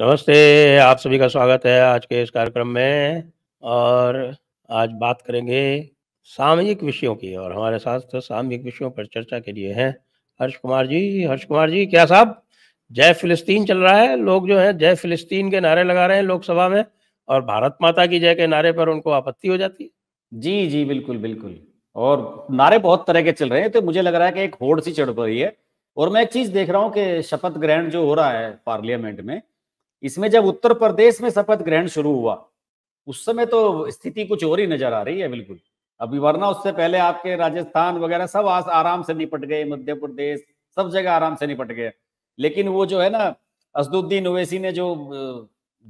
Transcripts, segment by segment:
नमस्ते आप सभी का स्वागत है आज के इस कार्यक्रम में और आज बात करेंगे सामयिक विषयों की और हमारे साथ तो सामयिक विषयों पर चर्चा के लिए हैं हर्ष कुमार जी हर्ष कुमार जी क्या साहब जय फिलिस्तीन चल रहा है लोग जो है जय फिलिस्तीन के नारे लगा रहे हैं लोकसभा में और भारत माता की जय के नारे पर उनको आपत्ति हो जाती है जी जी बिल्कुल बिल्कुल और नारे बहुत तरह के चल रहे हैं तो मुझे लग रहा है कि एक होड़ सी चढ़ रही है और मैं एक चीज देख रहा हूँ कि शपथ ग्रहण जो हो रहा है पार्लियामेंट में इसमें जब उत्तर प्रदेश में शपथ ग्रहण शुरू हुआ उस समय तो स्थिति कुछ और ही नजर आ रही है बिल्कुल अभी वरना उससे पहले आपके राजस्थान वगैरह सब आराम से निपट गए मध्य प्रदेश सब जगह आराम से निपट गए लेकिन वो जो है ना असदुद्दीन ओवैसी ने जो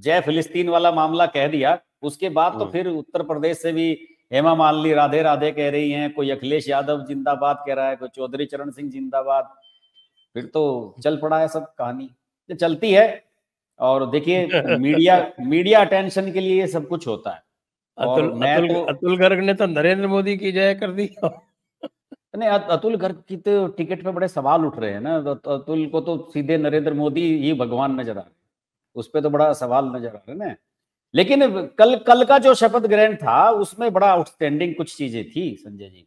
जय फिलिस्तीन वाला मामला कह दिया उसके बाद तो हाँ। फिर उत्तर प्रदेश से भी हेमा मालिनी राधे राधे कह रही हैं कोई अखिलेश यादव जिंदाबाद कह रहा है कोई चौधरी चरण सिंह जिंदाबाद फिर तो चल पड़ा है सब कहानी चलती है और देखिए मीडिया मीडिया अटेंशन के लिए ये सब कुछ होता है अतुल अतुल तो, अतुल गर्ग ने तो नरेंद्र मोदी की जय कर दी नहीं अतुल गर्ग की तो टिकट पे बड़े सवाल उठ रहे हैं ना तो, तो अतुल को तो सीधे नरेंद्र मोदी ही भगवान नजर आ रहे हैं उस पर तो बड़ा सवाल नजर आ रहे हैं ना लेकिन कल कल का जो शपथ ग्रहण था उसमें बड़ा आउटस्टैंडिंग कुछ चीजें थी संजय जी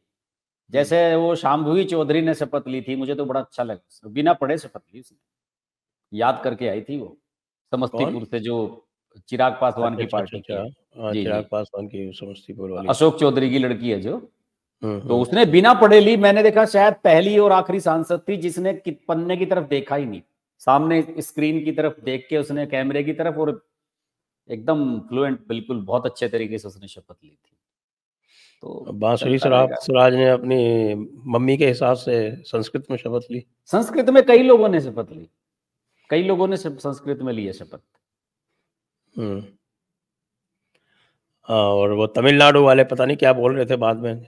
जैसे वो शाम्भुवी चौधरी ने शपथ ली थी मुझे तो बड़ा अच्छा लगा बिना पढ़े शपथ ली उसने याद करके आई थी वो समस्तीपुर से जो चिराग पासवान की अच्छा, अच्छा, पार्टी अच्छा। हाँ, चिराग पासवान की समस्तीपुर वाली अशोक चौधरी की लड़की है जो हम्म, तो हम्म। उसने बिना पढ़े ली मैंने देखा शायद पहली और आखिरी सांसद थी जिसने पन्ने की तरफ देखा ही नहीं सामने स्क्रीन की तरफ देख के उसने कैमरे की तरफ और एकदम फ्लुएंट बिल्कुल बहुत अच्छे तरीके से उसने शपथ ली थी तो बांसुरी स्वराज ने अपनी मम्मी के हिसाब से संस्कृत में शपथ ली संस्कृत में कई लोगों ने शपथ ली कई लोगों ने संस्कृत में लिया शपथ हम्म। और वो तमिलनाडु वाले पता नहीं क्या बोल रहे थे बाद में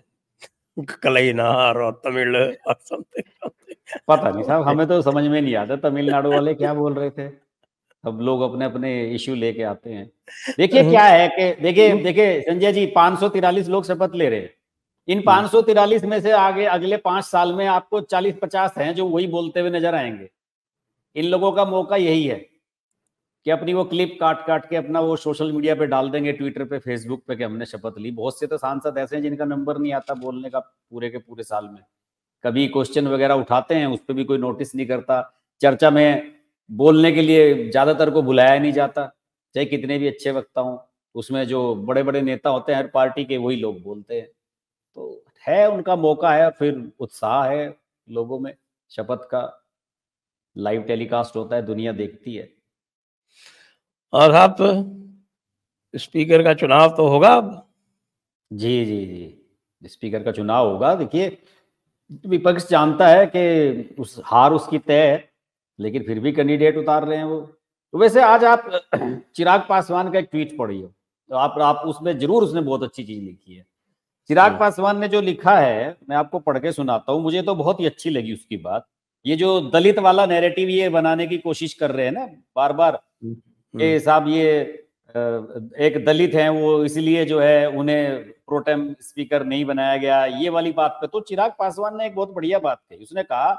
कलई और तमिल पता नहीं साहब हमें तो समझ में नहीं आता तमिलनाडु वाले क्या बोल रहे थे सब लोग अपने अपने इश्यू लेके आते हैं देखिए हम्म। क्या है कि देखिए देखिए संजय जी पांच लोग शपथ ले रहे हैं इन हम्म। पांच में से आगे अगले पांच साल में आपको चालीस पचास हैं जो वही बोलते हुए नजर आएंगे इन लोगों का मौका यही है कि अपनी वो क्लिप काट काट के अपना वो सोशल मीडिया पे डाल देंगे ट्विटर पे फेसबुक पे कि हमने शपथ ली बहुत से तो सांसद ऐसे हैं जिनका नंबर नहीं आता बोलने का पूरे के पूरे साल में कभी क्वेश्चन वगैरह उठाते हैं उस पर भी कोई नोटिस नहीं करता चर्चा में बोलने के लिए ज्यादातर को बुलाया नहीं जाता चाहे कितने भी अच्छे वक्ता हों उसमें जो बड़े बड़े नेता होते हैं हर पार्टी के वही लोग बोलते हैं तो है उनका मौका है फिर उत्साह है लोगों में शपथ का लाइव टेलीकास्ट होता है दुनिया देखती है और आप स्पीकर का चुनाव तो होगा अब जी जी जी स्पीकर का चुनाव होगा देखिए विपक्ष जानता है कि उस हार उसकी तय है लेकिन फिर भी कैंडिडेट उतार रहे हैं वो तो वैसे आज आप चिराग पासवान का एक ट्वीट पढ़ी हो तो आप आप उसमें जरूर उसने बहुत अच्छी चीज लिखी है चिराग पासवान ने जो लिखा है मैं आपको पढ़ के सुनाता हूँ मुझे तो बहुत ही अच्छी लगी उसकी बात ये जो दलित वाला नैरेटिव ये बनाने की कोशिश कर रहे हैं ना बार हम्म। बार ये साहब ये एक दलित हैं वो इसलिए जो है उन्हें प्रोटेम स्पीकर नहीं बनाया गया ये वाली बात पे तो चिराग पासवान ने एक बहुत बढ़िया बात कही उसने कहा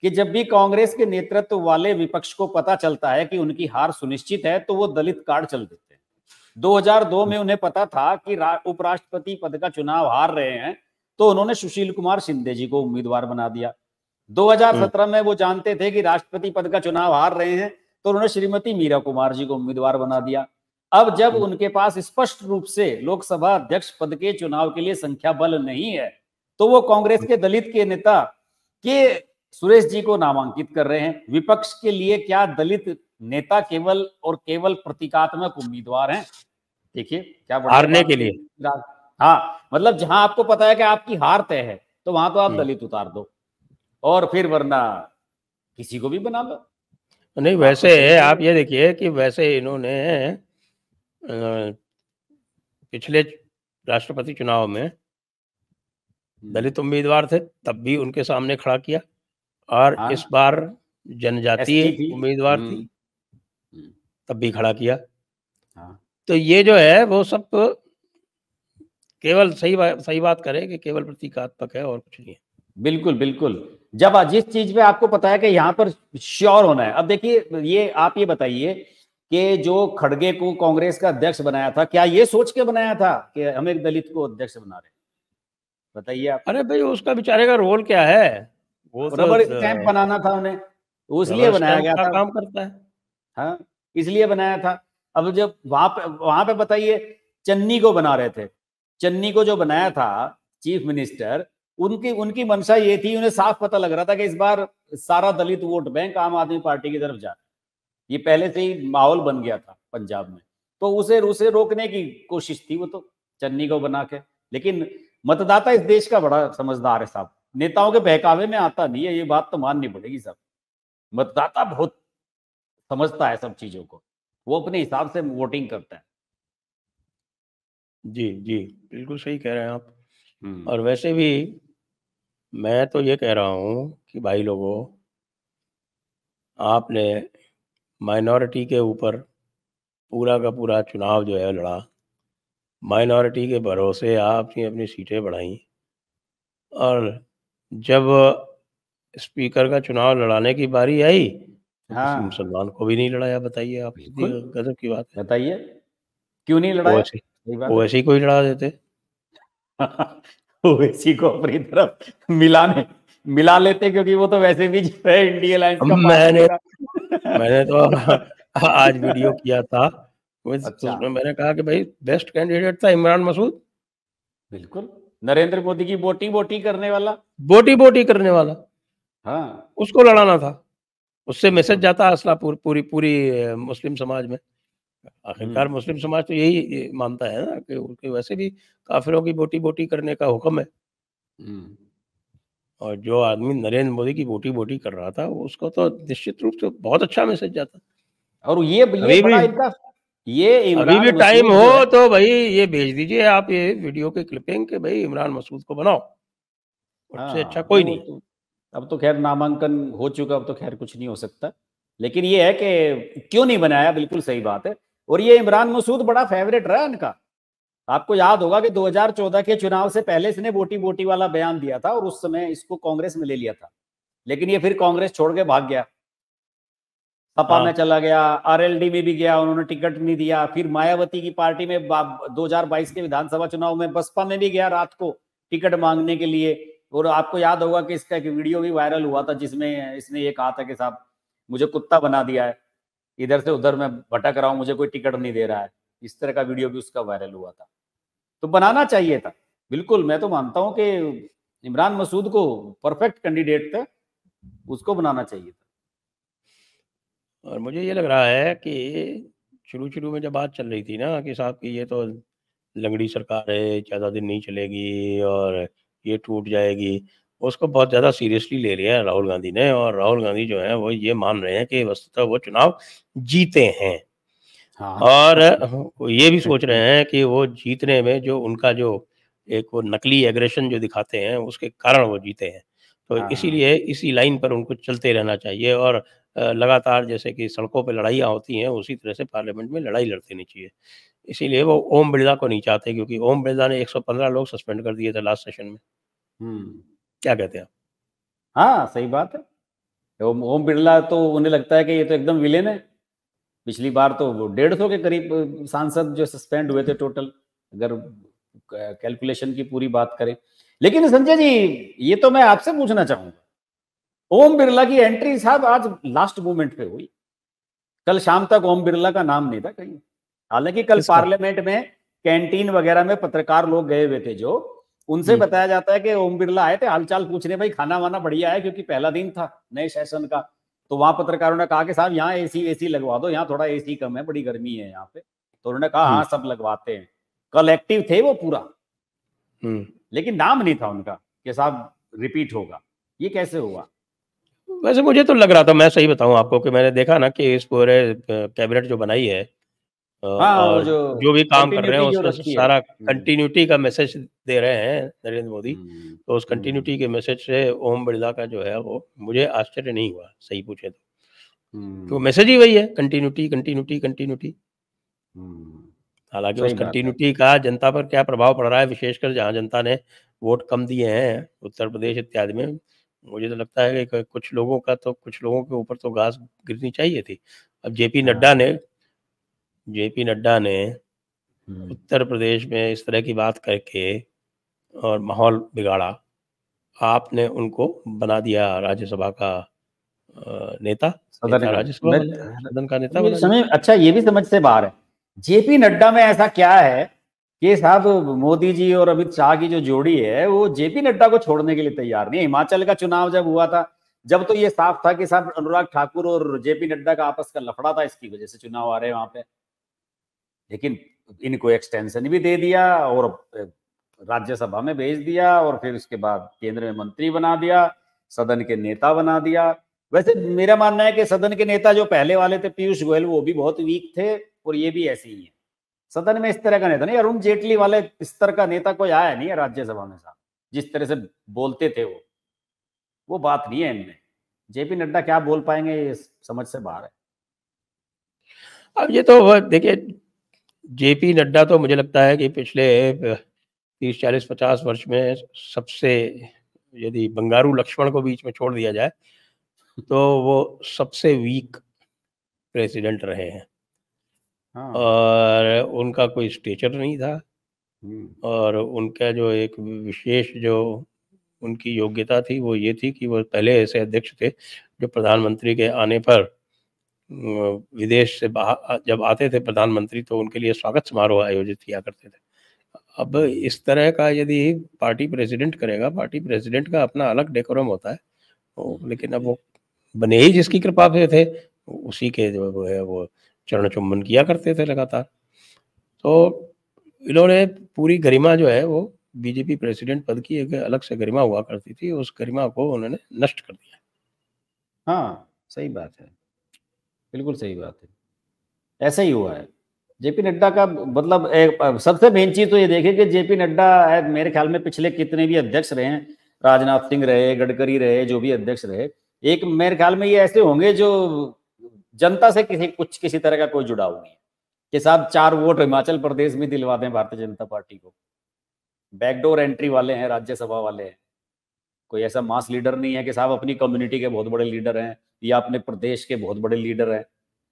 कि जब भी कांग्रेस के नेतृत्व वाले विपक्ष को पता चलता है कि उनकी हार सुनिश्चित है तो वो दलित कार्ड चल देते हैं 2002 में उन्हें पता था कि उपराष्ट्रपति पद का चुनाव हार रहे हैं तो उन्होंने सुशील कुमार शिंदे जी को उम्मीदवार बना दिया 2017 हम्म। में वो जानते थे कि राष्ट्रपति पद का चुनाव हार रहे हैं तो उन्होंने श्रीमती मीरा कुमार जी को उम्मीदवार बना दिया अब जब हम्म। उनके पास स्पष्ट रूप से लोकसभा अध्यक्ष पद के चुनाव के लिए संख्या बल नहीं है तो वो कांग्रेस के दलित के नेता के सुरेश जी को नामांकित कर रहे हैं विपक्ष के लिए क्या दलित नेता केवल और केवल प्रतीकात्मक उम्मीदवार हैं देखिए क्या हारने के लिए हाँ मतलब जहां आपको पता है कि आपकी हार तय है तो वहां तो आप हम्म। दलित उतार दो और फिर वरना किसी को भी बना लो नहीं वैसे आप ये देखिए कि वैसे इन्होंने पिछले राष्ट्रपति चुनाव में हम्म। दलित उम्मीदवार थे तब भी उनके सामने खड़ा किया और आ, हाँ। इस बार जनजातीय उम्मीदवार हम्म। थी हम्म। तब भी खड़ा किया हाँ। तो ये जो है वो सब केवल सही बात सही बात करें कि केवल प्रतीकात्मक है और कुछ नहीं है बिल्कुल बिल्कुल जब जिस चीज पे आपको पता है कि यहाँ पर श्योर होना है अब देखिए ये आप ये बताइए कि जो खड़गे को कांग्रेस का अध्यक्ष बनाया था क्या ये सोच के बनाया था कि हम एक दलित को अध्यक्ष बना रहे बताइए आप अरे भाई उसका बेचारे का रोल क्या है रबर स्टैंप बनाना था उन्हें तो इसलिए बनाया गया था काम करता है हाँ इसलिए बनाया था अब जब वहां पे वहां पे बताइए चन्नी को बना रहे थे चन्नी को जो बनाया था चीफ मिनिस्टर उनकी उनकी मंशा ये थी उन्हें साफ पता लग रहा था कि इस बार सारा दलित वोट बैंक आम आदमी पार्टी की तरफ जा रहा ये पहले से ही माहौल बन गया था पंजाब में तो उसे उसे रोकने की कोशिश थी वो तो चन्नी को बना के लेकिन मतदाता इस देश का बड़ा समझदार है साहब नेताओं के बहकावे में आता नहीं है ये बात तो माननी पड़ेगी साहब मतदाता बहुत समझता है सब चीजों को वो अपने हिसाब से वोटिंग करता है जी जी बिल्कुल सही कह रहे हैं आप हम्म। और वैसे भी मैं तो ये कह रहा हूँ कि भाई लोगों आपने माइनॉरिटी के ऊपर पूरा का पूरा चुनाव जो है लड़ा माइनॉरिटी के भरोसे आपने अपनी सीटें बढ़ाई और जब स्पीकर का चुनाव लड़ाने की बारी आई तो हाँ। मुसलमान को भी नहीं लड़ाया बताइए आप गजब की बात है बताइए क्यों नहीं लड़ाया वो ही कोई लड़ा देते ओवैसी को अपनी तरफ मिलाने मिला लेते क्योंकि वो तो वैसे भी जो है इंडिया लाइन मैंने मैंने तो आज वीडियो किया था अच्छा। तो मैंने कहा कि भाई बेस्ट कैंडिडेट था इमरान मसूद बिल्कुल नरेंद्र मोदी की बोटी बोटी करने वाला बोटी बोटी करने वाला हाँ उसको लड़ाना था उससे मैसेज जाता असला पूर, पूरी पूरी मुस्लिम समाज में आखिरकार हम्म। मुस्लिम समाज तो यही मानता है ना कि उसके वैसे भी काफिरों की बोटी बोटी करने का हुक्म है हम्म। और जो आदमी नरेंद्र मोदी की बोटी बोटी कर रहा था उसको तो निश्चित रूप से बहुत अच्छा मैसेज जाता और ये अभी भी, ये अभी भी टाइम हो तो भाई ये भेज दीजिए आप ये वीडियो के क्लिपिंग के भाई इमरान मसूद को बनाओ उससे अच्छा हाँ, कोई नहीं तो, अब तो खैर नामांकन हो चुका अब तो खैर कुछ नहीं हो सकता लेकिन ये है कि क्यों नहीं बनाया बिल्कुल सही बात है और ये इमरान मसूद बड़ा फेवरेट रहा इनका आपको याद होगा कि 2014 के चुनाव से पहले इसने बोटी बोटी वाला बयान दिया था और उस समय इसको कांग्रेस में ले लिया था लेकिन ये फिर कांग्रेस छोड़ के भाग गया सपा में हाँ। चला गया आरएलडी में भी गया उन्होंने टिकट नहीं दिया फिर मायावती की पार्टी में दो के विधानसभा चुनाव में बसपा में भी गया रात को टिकट मांगने के लिए और आपको याद होगा कि इसका एक वीडियो भी वायरल हुआ था जिसमें इसने ये कहा था कि साहब मुझे कुत्ता बना दिया है इधर से उधर मैं भटक रहा हूं मुझे कोई टिकट नहीं दे रहा है इस तरह का वीडियो भी उसका वायरल हुआ था तो बनाना चाहिए था बिल्कुल मैं तो मानता हूं कि इमरान मसूद को परफेक्ट कैंडिडेट था उसको बनाना चाहिए था और मुझे ये लग रहा है कि शुरू शुरू में जब बात चल रही थी ना कि साहब की ये तो लंगड़ी सरकार है ज़्यादा दिन नहीं चलेगी और ये टूट जाएगी उसको बहुत ज़्यादा सीरियसली ले लिया है राहुल गांधी ने और राहुल गांधी जो है वो ये मान रहे हैं कि वस्तुतः वो चुनाव जीते हैं हाँ। और ये भी सोच रहे हैं कि वो जीतने में जो उनका जो एक वो नकली एग्रेशन जो दिखाते हैं उसके कारण वो जीते हैं तो हाँ। इसीलिए इसी लाइन पर उनको चलते रहना चाहिए और लगातार जैसे कि सड़कों पर लड़ाइयाँ होती हैं उसी तरह से पार्लियामेंट में लड़ाई लड़ते नहीं चाहिए इसीलिए वो ओम बिरला को नहीं चाहते क्योंकि ओम बिरला ने 115 लोग सस्पेंड कर दिए थे लास्ट सेशन में हम्म। क्या कहते हैं हाँ सही बात है ओम ओम बिरला तो उन्हें लगता है कि ये तो एकदम विलेन है पिछली बार तो डेढ़ सौ के करीब सांसद जो सस्पेंड हुए थे टोटल अगर कैलकुलेशन की पूरी बात करें लेकिन संजय जी ये तो मैं आपसे पूछना चाहूंगा ओम बिरला की एंट्री साहब आज लास्ट मोमेंट पे हुई कल शाम तक ओम बिरला का नाम नहीं था कहीं हालांकि कल पार्लियामेंट में कैंटीन वगैरह में पत्रकार लोग गए हुए थे जो उनसे बताया जाता है कि ओम बिरला आए थे हालचाल पूछने भाई खाना वाना बढ़िया है क्योंकि पहला दिन था नए सेशन का तो वहां पत्रकारों ने कहा कि साहब यहाँ एसी एसी लगवा दो यहाँ थोड़ा एसी कम है बड़ी गर्मी है यहाँ पे तो उन्होंने कहा हाँ हम्म। सब लगवाते हैं कलेक्टिव थे वो पूरा हम्म। लेकिन नाम नहीं था उनका कि साहब रिपीट होगा ये कैसे हुआ वैसे मुझे तो लग रहा था मैं सही बताऊं आपको कि मैंने देखा ना कि इस पूरे कैबिनेट जो बनाई है हाँ, और जो, जो भी काम कर रहे हैं उसमें सारा कंटिन्यूटी हम्म। का मैसेज दे रहे हैं नरेंद्र मोदी हम्म। तो उस कंटिन्यूटी हम्म। के मैसेज से ओम बिरला का जो है वो मुझे आश्चर्य नहीं हुआ सही पूछे तो तो मैसेज ही वही है कंटिन्यूटी कंटिन्यूटी कंटिन्यूटी हालांकि उस कंटिन्यूटी का जनता पर क्या प्रभाव पड़ रहा है विशेषकर जहाँ जनता ने वोट कम दिए हैं उत्तर प्रदेश इत्यादि में मुझे तो लगता है कि कुछ लोगों का तो कुछ लोगों के ऊपर तो घास गिरनी चाहिए थी अब जेपी नड्डा हाँ। ने जेपी नड्डा ने हम्म। उत्तर प्रदेश में इस तरह की बात करके और माहौल बिगाड़ा आपने उनको बना दिया राज्यसभा का नेता राज्यसभा सदन का नेता समय अच्छा ये भी समझ से बाहर है जेपी नड्डा में ऐसा क्या है कि साहब मोदी जी और अमित शाह की जो जोड़ी है वो जेपी नड्डा को छोड़ने के लिए तैयार नहीं हिमाचल का चुनाव जब हुआ था जब तो ये साफ था कि साहब अनुराग ठाकुर और जेपी नड्डा का आपस का लफड़ा था इसकी वजह से चुनाव आ रहे हैं वहां पे लेकिन इनको एक्सटेंशन भी दे दिया और राज्यसभा में भेज दिया और फिर उसके बाद केंद्र में मंत्री बना दिया सदन के नेता बना दिया वैसे मेरा मानना है कि सदन के नेता जो पहले वाले थे पीयूष गोयल वो भी बहुत वीक थे और ये भी ऐसे ही है सदन में इस तरह का नेता नहीं अरुण जेटली वाले स्तर का नेता कोई आया नहीं है राज्यसभा में साहब जिस तरह से बोलते थे वो वो बात नहीं है इनमें जेपी नड्डा क्या बोल पाएंगे ये समझ से बाहर है अब ये तो देखिए जेपी नड्डा तो मुझे लगता है कि पिछले तीस चालीस पचास वर्ष में सबसे यदि बंगारू लक्ष्मण को बीच में छोड़ दिया जाए तो वो सबसे वीक प्रेसिडेंट रहे हैं हाँ। और उनका कोई स्टेचर नहीं था हम्म। और उनका जो एक विशेष जो उनकी योग्यता थी वो ये थी कि वो पहले ऐसे अध्यक्ष थे जो प्रधानमंत्री के आने पर विदेश से जब आते थे प्रधानमंत्री तो उनके लिए स्वागत समारोह आयोजित किया करते थे अब इस तरह का यदि पार्टी प्रेसिडेंट करेगा पार्टी प्रेसिडेंट का अपना अलग डेकोरम होता है तो लेकिन अब वो बने ही जिसकी कृपा से थे उसी के जो है वो चरण चुम्बन किया करते थे लगातार तो इन्होंने पूरी गरिमा जो है वो बीजेपी प्रेसिडेंट पद की एक अलग से गरिमा हुआ करती थी उस गरिमा को उन्होंने नष्ट कर दिया हाँ सही बात है बिल्कुल सही बात है ऐसा ही हुआ है जेपी नड्डा का मतलब एक, सबसे मेन चीज तो ये देखे कि जेपी नड्डा मेरे ख्याल में पिछले कितने भी अध्यक्ष रहे हैं राजनाथ सिंह रहे गडकरी रहे जो भी अध्यक्ष रहे एक मेरे ख्याल में ये ऐसे होंगे जो जनता से किसी कुछ किसी तरह का कोई जुड़ाव नहीं है कि साहब चार वोट हिमाचल प्रदेश में दिलवा दें भारतीय जनता पार्टी को बैकडोर एंट्री वाले हैं राज्यसभा वाले हैं कोई ऐसा मास लीडर नहीं है कि साहब अपनी कम्युनिटी के बहुत बड़े लीडर हैं ये अपने प्रदेश के बहुत बड़े लीडर हैं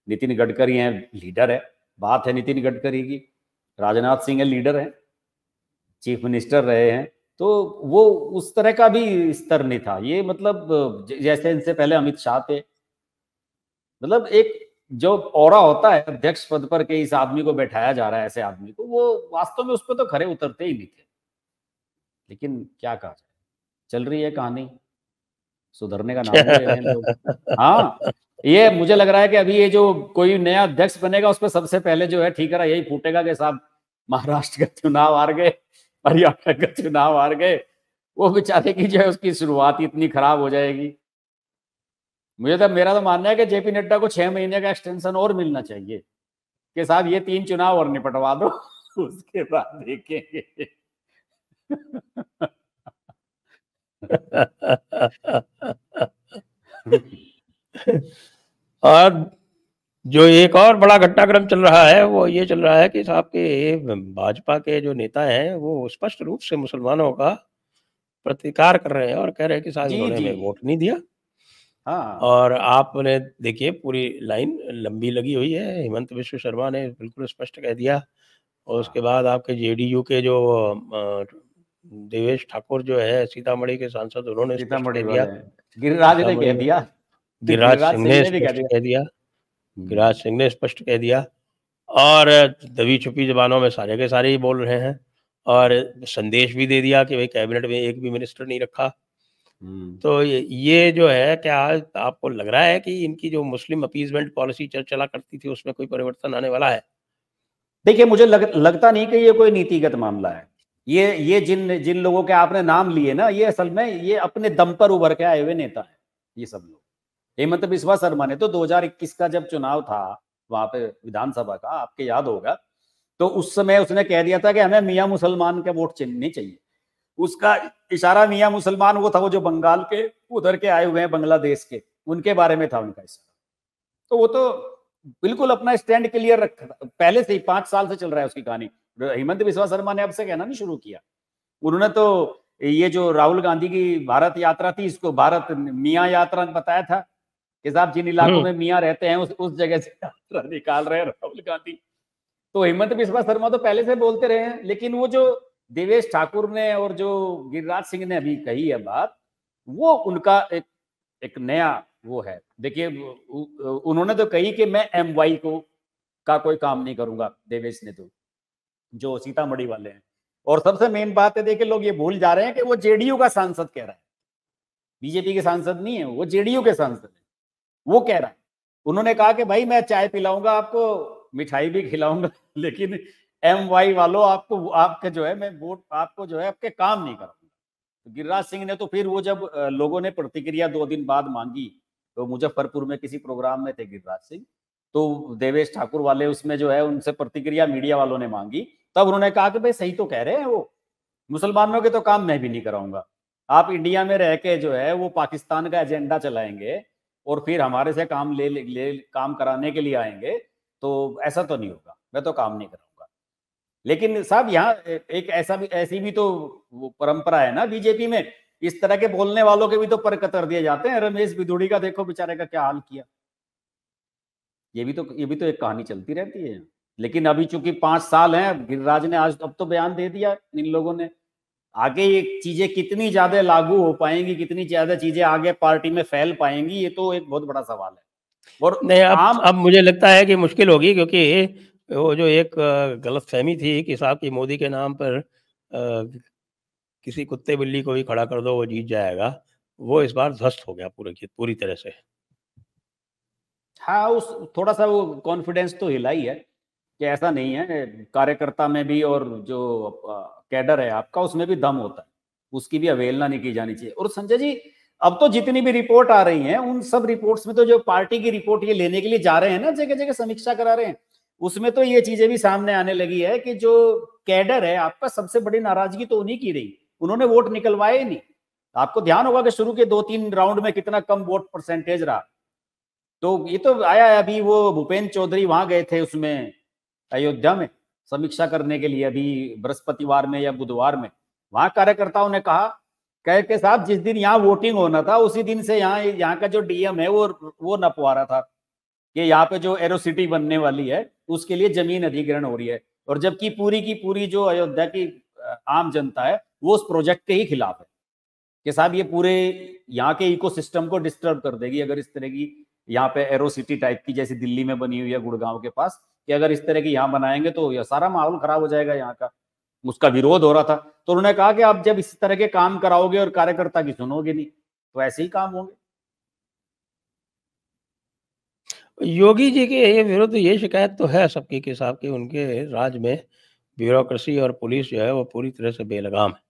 नितिन गडकरी हैं लीडर है बात है नितिन गडकरी की राजनाथ सिंह है लीडर हैं चीफ मिनिस्टर रहे हैं तो वो उस तरह का भी स्तर नहीं था ये मतलब जैसे इनसे पहले अमित शाह थे मतलब एक जो और होता है अध्यक्ष पद पर के इस आदमी को बैठाया जा रहा है ऐसे आदमी को वो वास्तव में उस पर तो खरे उतरते ही नहीं थे लेकिन क्या कहा जाए चल रही है कहानी सुधरने का नाम हाँ ये मुझे लग रहा है कि अभी ये जो कोई नया अध्यक्ष बनेगा उस पर सबसे पहले जो है ठीक है यही फूटेगा कि साहब महाराष्ट्र का चुनाव हार गए हरियाणा का चुनाव हार गए वो बेचारे की जो है उसकी शुरुआत इतनी खराब हो जाएगी मुझे तो मेरा तो मानना है कि जेपी नड्डा को छह महीने का एक्सटेंशन और मिलना चाहिए कि साहब ये तीन चुनाव और निपटवा दो उसके बाद देखेंगे और जो एक और बड़ा घटनाक्रम चल रहा है वो ये चल रहा है कि साहब के भाजपा के जो नेता हैं वो स्पष्ट रूप से मुसलमानों का प्रतिकार कर रहे हैं और कह रहे हैं कि साहब इन्होंने हमें वोट नहीं दिया हाँ। और आपने देखिए पूरी लाइन लंबी लगी हुई है हेमंत विश्व शर्मा ने बिल्कुल स्पष्ट कह दिया और उसके हाँ। बाद आपके जेडीयू के जो देवेश ठाकुर जो है सीतामढ़ी के सांसद उन्होंने गिरिराज ने कह दिया गिरिराज सिंह ने स्पष्ट कह दिया हम्म। गिरिराज सिंह ने स्पष्ट कह दिया और दबी छुपी जबानों में सारे के सारे ही बोल रहे हैं और संदेश भी दे दिया कि भाई कैबिनेट में एक भी मिनिस्टर नहीं रखा हम्म। तो ये जो है क्या आपको लग रहा है कि इनकी जो मुस्लिम अपीजमेंट पॉलिसी चला करती थी उसमें कोई परिवर्तन आने वाला है देखिए मुझे लग, लगता नहीं कि ये कोई नीतिगत मामला है ये ये जिन जिन लोगों के आपने नाम लिए ना ये असल में ये अपने दम पर उभर के आए हुए नेता है ये सब लोग हेमंत बिस्वा शर्मा ने तो 2021 का जब चुनाव था वहां पे विधानसभा का आपके याद होगा तो उस समय उसने कह दिया था कि हमें मियाँ मुसलमान के वोट नहीं चाहिए उसका इशारा मियाँ मुसलमान वो था वो जो बंगाल के उधर के आए हुए हैं बांग्लादेश के उनके बारे में था उनका इशारा तो वो तो बिल्कुल अपना स्टैंड क्लियर रखा था पहले से ही पांच साल से चल रहा है उसकी कहानी हेमंत बिस्वा शर्मा ने अब से कहना नहीं शुरू किया उन्होंने तो ये जो राहुल गांधी की भारत यात्रा थी इसको भारत मियाँ यात्रा बताया था कि साहब जिन इलाकों हम्म। में मियाँ रहते हैं उस उस जगह से यात्रा निकाल रहे हैं राहुल गांधी तो हेमंत बिस्वा शर्मा तो पहले से बोलते रहे हैं लेकिन वो जो देवेश ठाकुर ने और जो गिरिराज सिंह ने अभी कही है बात वो उनका एक एक नया वो है देखिए उन्होंने तो कही कि मैं एम को का कोई काम नहीं करूंगा देवेश ने तो जो सीतामढ़ी वाले हैं और सबसे मेन बात है देखिए लोग ये भूल जा रहे हैं कि वो जेडीयू का सांसद कह रहा है बीजेपी के सांसद नहीं है वो जेडीयू के सांसद है वो कह रहा है उन्होंने कहा कि भाई मैं चाय पिलाऊंगा आपको मिठाई भी खिलाऊंगा लेकिन एम वाई वालों आपको आपके जो है मैं वोट आपको जो है आपके काम नहीं कराऊंगा तो गिरिराज सिंह ने तो फिर वो जब लोगों ने प्रतिक्रिया दो दिन बाद मांगी तो मुजफ्फरपुर में किसी प्रोग्राम में थे गिरिराज सिंह तो देवेश ठाकुर वाले उसमें जो है उनसे प्रतिक्रिया मीडिया वालों ने मांगी तब उन्होंने कहा कि भाई सही तो कह रहे हैं वो मुसलमानों के तो काम मैं भी नहीं कराऊंगा आप इंडिया में रह के जो है वो पाकिस्तान का एजेंडा चलाएंगे और फिर हमारे से काम ले ले, ले काम कराने के लिए आएंगे तो ऐसा तो नहीं होगा मैं तो काम नहीं कराऊंगा लेकिन साहब यहाँ एक ऐसा भी ऐसी भी तो परंपरा है ना बीजेपी में इस तरह के बोलने वालों के भी तो पर कतर दिए जाते हैं रमेश बिदुड़ी का देखो बेचारे का क्या हाल किया ये भी तो ये भी तो एक कहानी चलती रहती है लेकिन अभी चूंकि पांच साल हैं गिरिराज ने आज अब तो बयान दे दिया इन लोगों ने आगे ये चीजें कितनी ज्यादा लागू हो पाएंगी कितनी ज्यादा चीजें आगे पार्टी में फैल पाएंगी ये तो एक बहुत बड़ा सवाल है और नहीं अब आम... अब मुझे लगता है कि मुश्किल होगी क्योंकि वो जो एक गलत फहमी थी कि साहब की मोदी के नाम पर आ, किसी कुत्ते बिल्ली को भी खड़ा कर दो वो जीत जाएगा वो इस बार ध्वस्त हो गया पूरे पूरी तरह से हाँ उस थोड़ा सा वो कॉन्फिडेंस तो हिला ही है कि ऐसा नहीं है कार्यकर्ता में भी और जो कैडर है आपका उसमें भी दम होता है उसकी भी अवहेलना नहीं की जानी चाहिए और संजय जी अब तो जितनी भी रिपोर्ट आ रही है उन सब रिपोर्ट्स में तो जो पार्टी की रिपोर्ट ये लेने के लिए जा रहे हैं ना जगह जगह समीक्षा करा रहे हैं उसमें तो ये चीजें भी सामने आने लगी है कि जो कैडर है आपका सबसे बड़ी नाराजगी तो उन्हीं की रही उन्होंने वोट निकलवाए ही नहीं आपको ध्यान होगा कि शुरू के दो तीन राउंड में कितना कम वोट परसेंटेज रहा तो ये तो आया अभी वो भूपेन्द्र चौधरी वहां गए थे उसमें अयोध्या में समीक्षा करने के लिए अभी बृहस्पतिवार में या बुधवार में वहां कार्यकर्ताओं ने कहा कह के साहब जिस दिन यहाँ वोटिंग होना था उसी दिन से यहाँ यहाँ का जो डीएम है वो वो नपवा रहा था कि यहाँ पे जो एरोसिटी बनने वाली है उसके लिए जमीन अधिग्रहण हो रही है और जबकि पूरी की पूरी जो अयोध्या की आम जनता है वो उस प्रोजेक्ट के ही खिलाफ है कि साहब ये पूरे यहाँ के इकोसिस्टम को डिस्टर्ब कर देगी अगर इस तरह की यहाँ पे एरो सिटी टाइप की जैसी दिल्ली में बनी हुई है गुड़गांव के पास कि अगर इस तरह की यहाँ बनाएंगे तो यह सारा माहौल खराब हो जाएगा यहाँ का उसका विरोध हो रहा था तो उन्होंने कहा कि आप जब इस तरह के काम कराओगे और कार्यकर्ता की सुनोगे नहीं तो ऐसे ही काम होंगे योगी जी के ये विरोध ये शिकायत तो है सबकी के साहब की उनके राज्य में ब्यूरोक्रेसी और पुलिस जो है वो पूरी तरह से बेलगाम है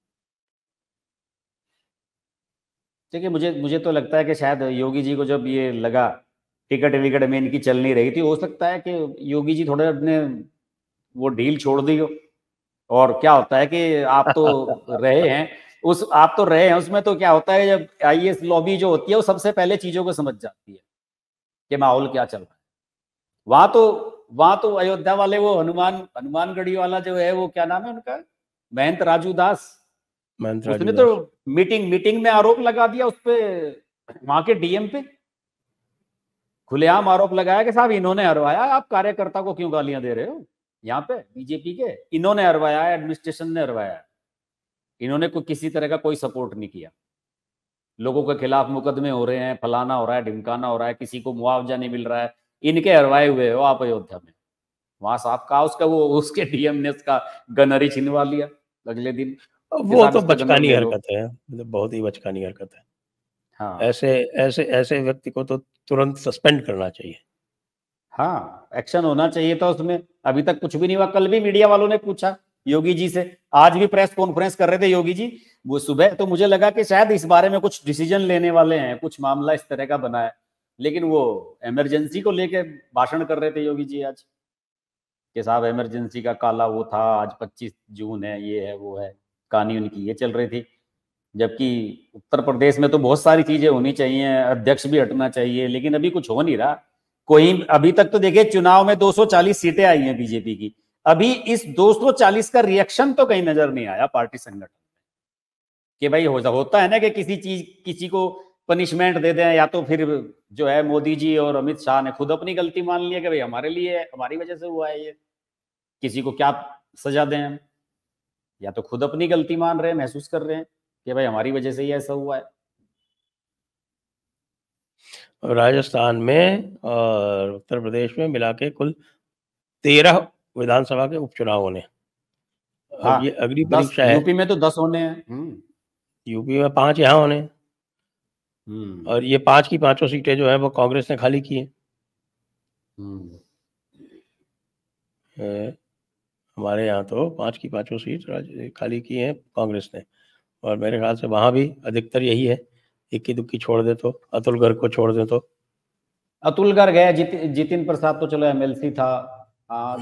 देखिए मुझे मुझे तो लगता है कि शायद योगी जी को जब ये लगा टिकट विकट में इनकी चल नहीं रही थी हो सकता है कि योगी जी थोड़े अपने वो ढील छोड़ दी हो और क्या होता है कि आप तो रहे हैं उस आप तो रहे हैं उसमें तो क्या होता है जब आई लॉबी e जो होती है वो सबसे पहले चीजों को समझ जाती है कि माहौल क्या चल रहा है वहां तो वहां तो अयोध्या वाले वो हनुमान हनुमानगढ़ी वाला जो है वो क्या नाम है उनका महंत राजू दास महंत उसने तो मीटिंग मीटिंग में आरोप लगा दिया उस पर वहां के डीएम पे खुलेआम आरोप लगाया कि साहब इन्होंने हरवाया आप कार्यकर्ता को क्यों गालियां दे रहे हो यहाँ पे बीजेपी के इन्होंने हरवाया एडमिनिस्ट्रेशन ने हरवाया इन्होंने को किसी तरह का कोई सपोर्ट नहीं किया लोगों के खिलाफ मुकदमे हो रहे हैं फलाना हो रहा है ढिमकाना हो रहा है किसी को मुआवजा नहीं मिल रहा है इनके हरवाए हुए हो आप अयोध्या में वहां साहब का उसका वो उसके डीएम ने उसका गनरी छिनवा लिया अगले दिन वो तो बचकानी हरकत है मतलब बहुत ही बचकानी हरकत है हाँ ऐसे ऐसे ऐसे व्यक्ति को तो तुरंत सस्पेंड करना चाहिए हाँ एक्शन होना चाहिए था उसमें अभी तक कुछ भी नहीं हुआ कल भी मीडिया वालों ने पूछा योगी जी से आज भी प्रेस कॉन्फ्रेंस कर रहे थे योगी जी वो सुबह तो मुझे लगा कि शायद इस बारे में कुछ डिसीजन लेने वाले हैं कुछ मामला इस तरह का बना है लेकिन वो इमरजेंसी को लेके भाषण कर रहे थे योगी जी आज के साहब इमरजेंसी का काला वो था आज 25 जून है ये है वो है कहानी उनकी ये चल रही थी जबकि उत्तर प्रदेश में तो बहुत सारी चीजें होनी चाहिए अध्यक्ष भी हटना चाहिए लेकिन अभी कुछ हो नहीं रहा कोई अभी तक तो देखिए चुनाव में 240 सीटें आई हैं बीजेपी की अभी इस 240 का रिएक्शन तो कहीं नजर नहीं आया पार्टी संगठन में कि भाई हो, होता है ना कि किसी चीज किसी को पनिशमेंट दे दें या तो फिर जो है मोदी जी और अमित शाह ने खुद अपनी गलती मान ली है कि भाई हमारे लिए हमारी वजह से हुआ है ये किसी को क्या सजा दें या तो खुद अपनी गलती मान रहे हैं महसूस कर रहे हैं कि भाई हमारी वजह से ही ऐसा हुआ है राजस्थान में और उत्तर प्रदेश में मिला के कुल तेरह विधानसभा के उपचुनाव होने हाँ, ये अगली परीक्षा है यूपी में तो दस होने हैं हम्म। यूपी में पांच यहाँ होने हम्म। और ये पांच की पांचों सीटें जो है वो कांग्रेस ने खाली की है हम्म। हमारे यहाँ तो पांच की पांचों सीट खाली की है कांग्रेस ने और मेरे ख्याल से वहां भी अधिकतर यही है इक्की दुक्की छोड़ दे तो अतुल गर्ग को छोड़ दे तो अतुल गर्ग है जित, जितिन प्रसाद तो चलो एमएलसी था